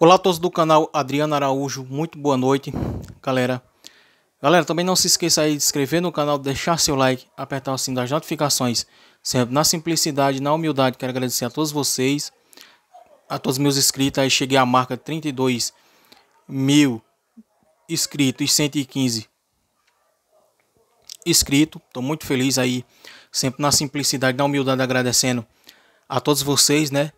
Olá a todos do canal Adriano Araújo, muito boa noite, galera. Galera, também não se esqueça aí de se inscrever no canal, deixar seu like, apertar o sininho das notificações, sempre na simplicidade, na humildade, quero agradecer a todos vocês, a todos meus inscritos, aí cheguei à marca 32 mil inscritos e 115 inscritos, estou muito feliz aí, sempre na simplicidade, na humildade, agradecendo a todos vocês, né?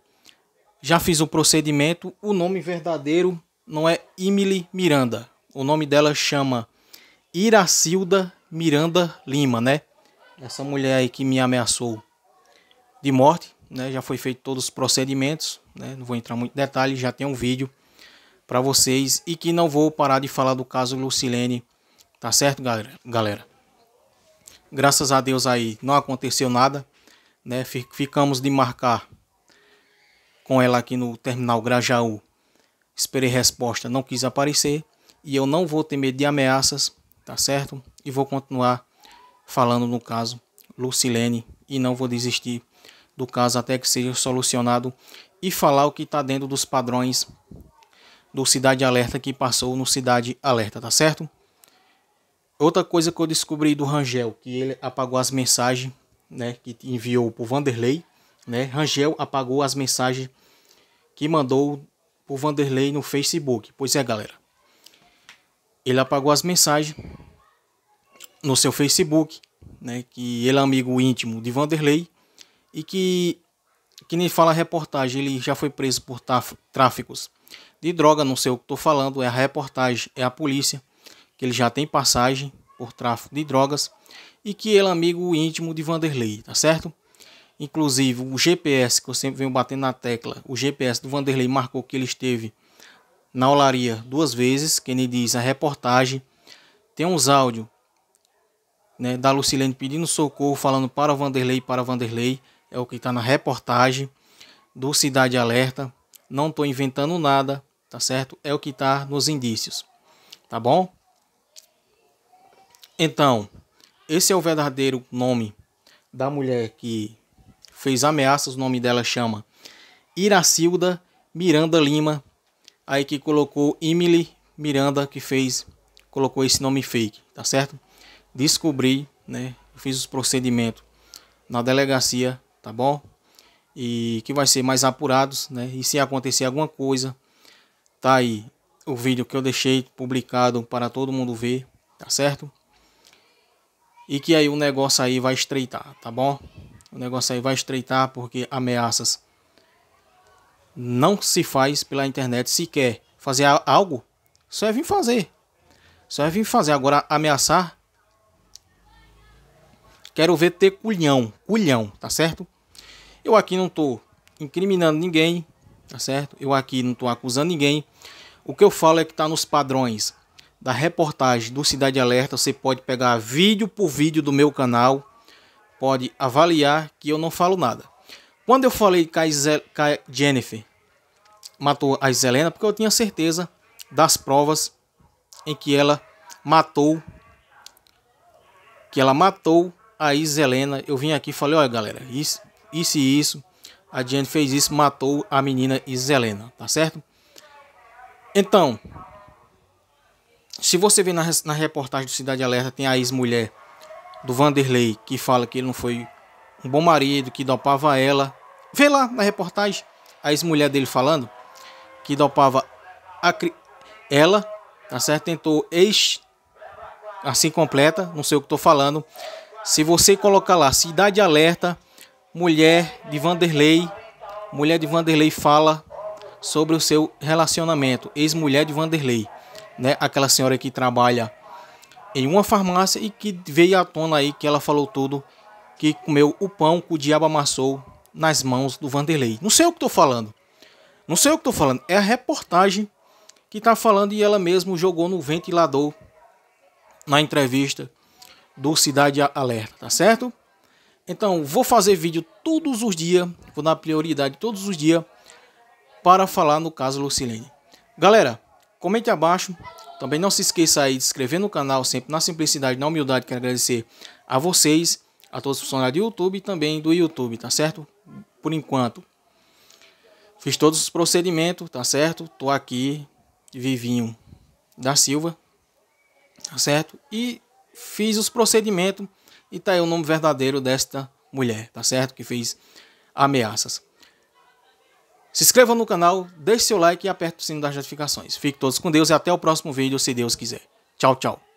Já fiz o procedimento. O nome verdadeiro não é Emily Miranda. O nome dela chama Iracilda Miranda Lima, né? Essa mulher aí que me ameaçou de morte, né? Já foi feito todos os procedimentos, né? Não vou entrar muito em detalhe, já tem um vídeo para vocês e que não vou parar de falar do caso Lucilene, tá certo, galera? Graças a Deus aí não aconteceu nada, né? Ficamos de marcar com ela aqui no terminal Grajaú. Esperei resposta, não quis aparecer e eu não vou ter medo de ameaças, tá certo? E vou continuar falando no caso Lucilene e não vou desistir do caso até que seja solucionado e falar o que está dentro dos padrões do Cidade Alerta que passou no Cidade Alerta, tá certo? Outra coisa que eu descobri do Rangel, que ele apagou as mensagens, né, que enviou por Vanderlei, né? Rangel apagou as mensagens que mandou o Vanderlei no Facebook. Pois é, galera. Ele apagou as mensagens no seu Facebook, né, que ele é amigo íntimo de Vanderlei e que que nem fala a reportagem, ele já foi preso por tráficos de droga, não sei o que estou falando, é a reportagem, é a polícia, que ele já tem passagem por tráfico de drogas e que ele é amigo íntimo de Vanderlei, tá certo? Inclusive, o GPS, que eu sempre venho batendo na tecla, o GPS do Vanderlei marcou que ele esteve na olaria duas vezes, que ele diz a reportagem. Tem uns áudios né, da Lucilene pedindo socorro, falando para o Vanderlei, para Vanderlei. É o que está na reportagem do Cidade Alerta. Não estou inventando nada, tá certo? É o que está nos indícios, tá bom? Então, esse é o verdadeiro nome da mulher que fez ameaças, o nome dela chama Iracilda Miranda Lima, aí que colocou Emily Miranda, que fez, colocou esse nome fake, tá certo? Descobri, né? Fiz os procedimentos na delegacia, tá bom? E que vai ser mais apurados, né? E se acontecer alguma coisa, tá aí o vídeo que eu deixei publicado para todo mundo ver, tá certo? E que aí o negócio aí vai estreitar, tá bom? O negócio aí vai estreitar porque ameaças não se faz pela internet. Se quer fazer algo, só é vir fazer. Só é vir fazer. Agora, ameaçar. Quero ver ter culhão. Culhão, tá certo? Eu aqui não tô incriminando ninguém, tá certo? Eu aqui não tô acusando ninguém. O que eu falo é que tá nos padrões da reportagem do Cidade Alerta. Você pode pegar vídeo por vídeo do meu canal pode avaliar que eu não falo nada. Quando eu falei que a, Jennifer matou a Iselena, porque eu tinha certeza das provas em que ela matou que ela matou a Iselena. Eu vim aqui e falei, olha galera, isso, isso e isso. A Jennifer fez isso, matou a menina Iselena, tá certo? Então, se você vê na, na reportagem do Cidade Alerta, tem a ex-mulher do Vanderlei, que fala que ele não foi um bom marido, que dopava ela. Vê lá na reportagem a ex-mulher dele falando que dopava a cri... ela, tá certo? Tentou ex. Assim completa, não sei o que estou falando. Se você colocar lá Cidade Alerta, mulher de Vanderlei, mulher de Vanderlei fala sobre o seu relacionamento, ex-mulher de Vanderlei, né? Aquela senhora que trabalha em uma farmácia e que veio à tona aí que ela falou tudo que comeu o pão que o diabo amassou nas mãos do Vanderlei. Não sei o que estou falando. Não sei o que estou falando. É a reportagem que está falando e ela mesmo jogou no ventilador na entrevista do Cidade Alerta, tá certo? Então, vou fazer vídeo todos os dias, vou dar prioridade todos os dias para falar no caso Lucilene. Galera, comente abaixo também não se esqueça aí de se inscrever no canal, sempre na simplicidade, na humildade. Quero agradecer a vocês, a todos os funcionários do YouTube e também do YouTube, tá certo? Por enquanto. Fiz todos os procedimentos, tá certo? Tô aqui, vivinho da Silva, tá certo? E fiz os procedimentos e tá aí o nome verdadeiro desta mulher, tá certo? Que fez ameaças. Se inscreva no canal, deixe seu like e aperte o sino das notificações. Fique todos com Deus e até o próximo vídeo, se Deus quiser. Tchau, tchau.